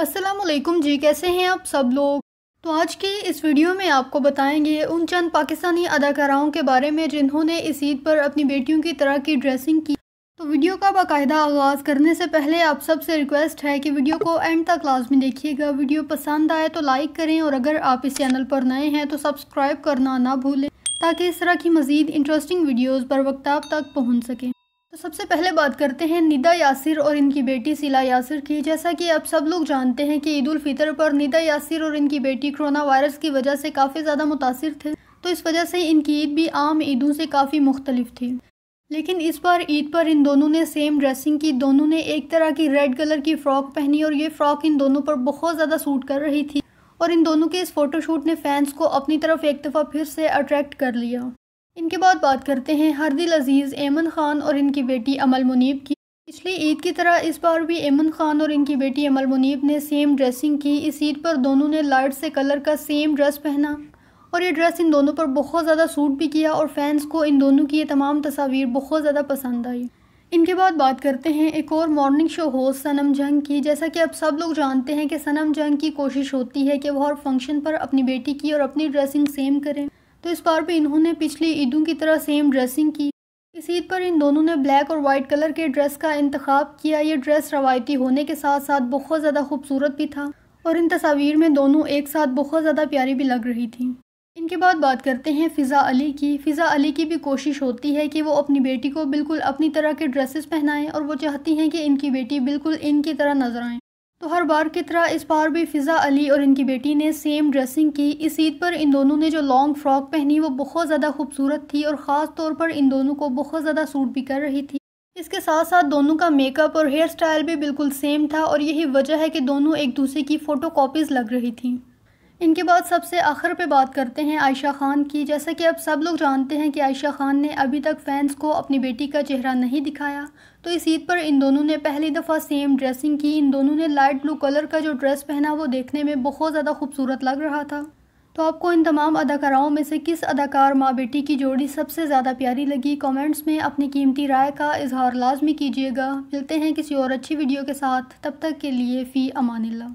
असलकुम जी कैसे हैं आप सब लोग तो आज की इस वीडियो में आपको बताएंगे उन चंद पाकिस्तानी अदाकाराओं के बारे में जिन्होंने इस ईद पर अपनी बेटियों की तरह की ड्रेसिंग की तो वीडियो का बाकायदा आगाज़ करने से पहले आप सबसे रिक्वेस्ट है कि वीडियो को एंड तक लाजमी देखिएगा वीडियो पसंद आए तो लाइक करें और अगर आप इस चैनल पर नए हैं तो सब्सक्राइब करना ना भूलें ताकि इस तरह की मज़ीद इंटरेस्टिंग वीडियोज़ बर वक्त आप तक पहुँच सकें तो सबसे पहले बात करते हैं निदा यासिर और इनकी बेटी सिला यासिर की जैसा कि आप सब लोग जानते हैं कि ईद उल फितर पर निदा यासिर और इनकी बेटी कोरोना वायरस की वजह से काफ़ी ज़्यादा मुतासर थे तो इस वजह से इनकी ईद भी आम ईदों से काफ़ी मुख्तलिफ थी लेकिन इस बार ईद पर इन दोनों ने सेम ड्रेसिंग की दोनों ने एक तरह की रेड कलर की फ़्रॉक पहनी और ये फ़्रॉक इन दोनों पर बहुत ज़्यादा सूट कर रही थी और इन दोनों के इस फ़ोटोशूट ने फैंस को अपनी तरफ एक दफ़ा फिर से अट्रैक्ट कर लिया इनके बाद बात करते हैं हरदिल अजीज़ ऐमन खान और इनकी बेटी अमल मुनीब की पिछली ईद की तरह इस बार भी ऐमन खान और इनकी बेटी अमल मुनीब ने सेम ड्रेसिंग की इस ईद पर दोनों ने लाइट से कलर का सेम ड्रेस पहना और ये ड्रेस इन दोनों पर बहुत ज़्यादा सूट भी किया और फैंस को इन दोनों की ये तमाम तस्वीर बहुत ज़्यादा पसंद आई इनके बाद बात करते हैं एक और मॉर्निंग शो होस्ट सनम जंग की जैसा कि अब सब लोग जानते हैं कि सनम जंग की कोशिश होती है कि वह हर फंक्शन पर अपनी बेटी की और अपनी ड्रेसिंग सेम करें तो इस बार भी इन्होंने पिछली ईदों की तरह सेम ड्रेसिंग की इस ईद पर इन दोनों ने ब्लैक और वाइट कलर के ड्रेस का इंतखब किया ये ड्रेस रवायती होने के साथ साथ बहुत ज़्यादा खूबसूरत भी था और इन तस्वीर में दोनों एक साथ बहुत ज़्यादा प्यारी भी लग रही थी इनके बाद बात करते हैं फ़िज़ा अली की फ़िज़ा अली की भी कोशिश होती है कि वो अपनी बेटी को बिल्कुल अपनी तरह के ड्रेसेस पहनाएं और वो चाहती हैं कि इनकी बेटी बिल्कुल इनकी तरह नजर आए तो हर बार की तरह इस बार भी फ़िज़ा अली और इनकी बेटी ने सेम ड्रेसिंग की इस ईद पर इन दोनों ने जो लॉन्ग फ्रॉक पहनी वो बहुत ज़्यादा खूबसूरत थी और ख़ास तौर पर इन दोनों को बहुत ज़्यादा सूट भी कर रही थी इसके साथ साथ दोनों का मेकअप और हेयर स्टाइल भी बिल्कुल सेम था और यही वजह है कि दोनों एक दूसरे की फ़ोटो लग रही थी इनके बाद सबसे आखिर पे बात करते हैं आयशा ख़ान की जैसा कि अब सब लोग जानते हैं कि आयशा ख़ान ने अभी तक फैंस को अपनी बेटी का चेहरा नहीं दिखाया तो इस ईद पर इन दोनों ने पहली दफ़ा सेम ड्रेसिंग की इन दोनों ने लाइट ब्लू कलर का जो ड्रेस पहना वो देखने में बहुत ज़्यादा खूबसूरत लग रहा था तो आपको इन तमाम अदाकाराओं में से किस अदाकार माँ बेटी की जोड़ी सबसे ज़्यादा प्यारी लगी कमेंट्स में अपनी कीमती राय का इजहार लाजमी कीजिएगा मिलते हैं किसी और अच्छी वीडियो के साथ तब तक के लिए फ़ी अमानिल्ला